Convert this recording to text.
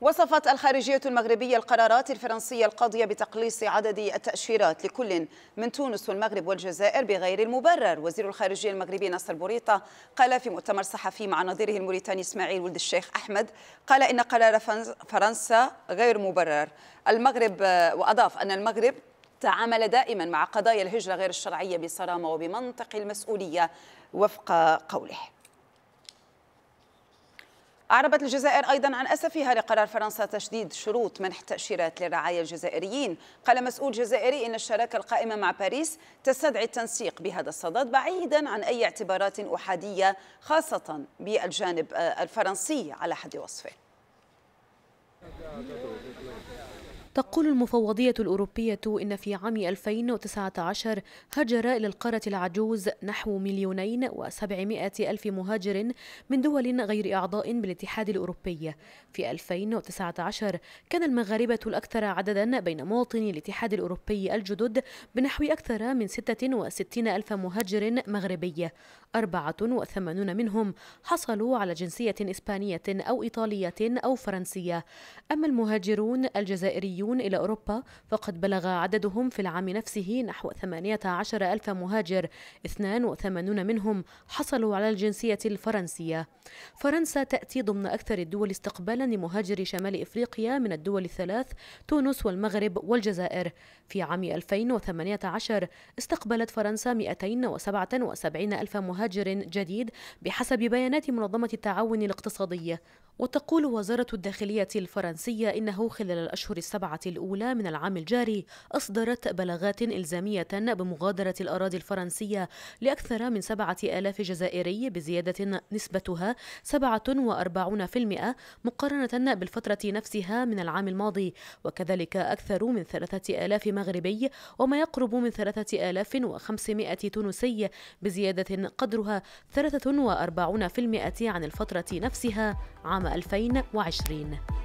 وصفت الخارجية المغربية القرارات الفرنسية القاضية بتقليص عدد التأشيرات لكل من تونس والمغرب والجزائر بغير المبرر وزير الخارجية المغربي ناصر بوريطة قال في مؤتمر صحفي مع نظيره الموريتاني إسماعيل ولد الشيخ أحمد قال إن قرار فرنسا غير مبرر المغرب وأضاف أن المغرب تعامل دائما مع قضايا الهجرة غير الشرعية بصرامة وبمنطق المسؤولية وفق قوله أعربت الجزائر أيضا عن أسفها لقرار فرنسا تشديد شروط منح تأشيرات للرعاية الجزائريين قال مسؤول جزائري إن الشراكة القائمة مع باريس تستدعي التنسيق بهذا الصدد بعيدا عن أي اعتبارات أحادية خاصة بالجانب آه، الفرنسي على حد وصفه تقول المفوضية الأوروبية إن في عام 2019 هجر إلى القارة العجوز نحو مليونين وسبعمائة ألف مهاجر من دول غير أعضاء بالاتحاد الأوروبي في 2019 كان المغاربة الأكثر عددا بين مواطني الاتحاد الأوروبي الجدد بنحو أكثر من 66 ألف مهاجر مغربي 84 منهم حصلوا على جنسية إسبانية أو إيطالية أو فرنسية أما المهاجرون الجزائريون سوريون إلى أوروبا فقد بلغ عددهم في العام نفسه نحو 18 ألف مهاجر 82 منهم حصلوا على الجنسية الفرنسية فرنسا تأتي ضمن أكثر الدول استقبالا لمهاجري شمال إفريقيا من الدول الثلاث تونس والمغرب والجزائر في عام 2018 استقبلت فرنسا 277 ألف مهاجر جديد بحسب بيانات منظمة التعاون الاقتصادي وتقول وزارة الداخلية الفرنسية إنه خلال الأشهر السبعة الأولى من العام الجاري أصدرت بلاغات إلزامية بمغادرة الأراضي الفرنسية لأكثر من سبعة آلاف جزائري بزيادة نسبتها 47% مقارنة بالفترة نفسها من العام الماضي وكذلك أكثر من ثلاثة آلاف مغربي وما يقرب من ثلاثة آلاف وخمسمائة تونسي بزيادة قدرها 43% عن الفترة نفسها عام 2020